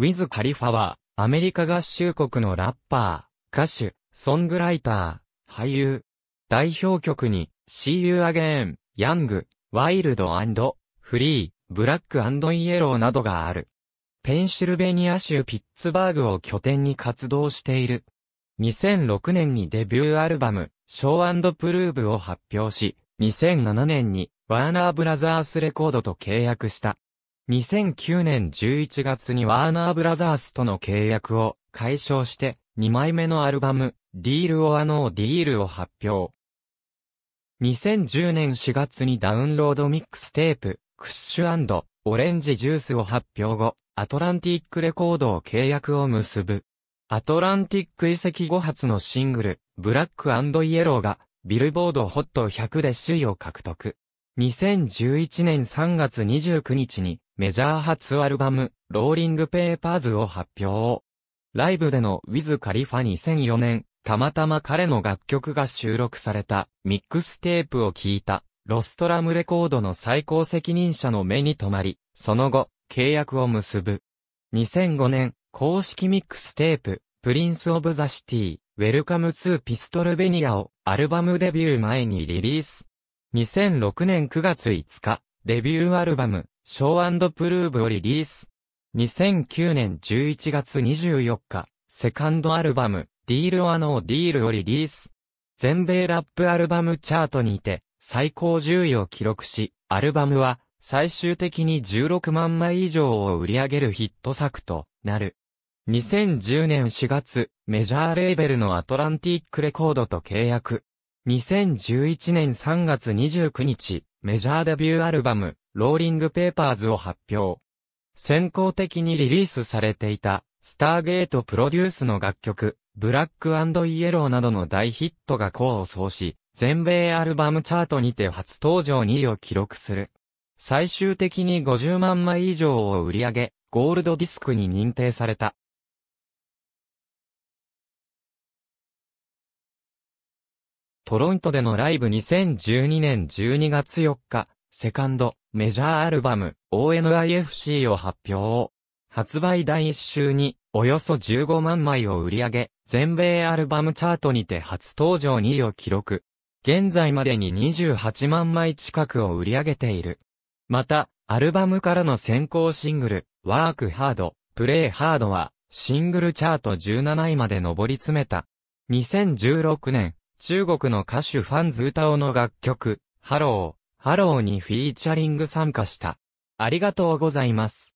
ウィズ・カリファは、アメリカ合衆国のラッパー、歌手、ソングライター、俳優。代表曲に、See You Again、Young、Wild& フリー、ブラックイエローなどがある。ペンシルベニア州ピッツバーグを拠点に活動している。2006年にデビューアルバム、Show Prove を発表し、2007年にワーナーブラザースレコードと契約した。2009年11月にワーナーブラザースとの契約を解消して、2枚目のアルバム、ディール・オア・ノー・ディールを発表。2010年4月にダウンロードミックステープ、クッシュオレンジジュースを発表後、アトランティックレコードを契約を結ぶ。アトランティック遺跡後発のシングル、ブラックイエローが、ビルボードホット100で首位を獲得。2011年3月29日に、メジャー初アルバム、ローリングペーパーズを発表。ライブでのウィズ・カリファ2004年、たまたま彼の楽曲が収録されたミックステープを聴いた、ロストラムレコードの最高責任者の目に留まり、その後、契約を結ぶ。2005年、公式ミックステープ、プリンス・オブ・ザ・シティ、ウェルカム・ツー・ピストル・ベニアをアルバムデビュー前にリリース。2006年9月5日、デビューアルバム、ショープルーブをリリース。2009年11月24日、セカンドアルバム、ディール・オア・ノー・ディールをリリース。全米ラップアルバムチャートにて、最高10位を記録し、アルバムは、最終的に16万枚以上を売り上げるヒット作となる。2010年4月、メジャーレーベルのアトランティックレコードと契約。2011年3月29日、メジャーデビューアルバム、ローリングペーパーズを発表。先行的にリリースされていた、スターゲートプロデュースの楽曲、ブラックイエローなどの大ヒットが功を奏し、全米アルバムチャートにて初登場2位を記録する。最終的に50万枚以上を売り上げ、ゴールドディスクに認定された。トロントでのライブ2012年12月4日、セカンド、メジャーアルバム、ONIFC を発表。発売第1週に、およそ15万枚を売り上げ、全米アルバムチャートにて初登場2位を記録。現在までに28万枚近くを売り上げている。また、アルバムからの先行シングル、ワークハード、プレイハードは、シングルチャート17位まで上り詰めた。2016年、中国の歌手ファンズ歌オの楽曲、ハロー、ハローにフィーチャリング参加した。ありがとうございます。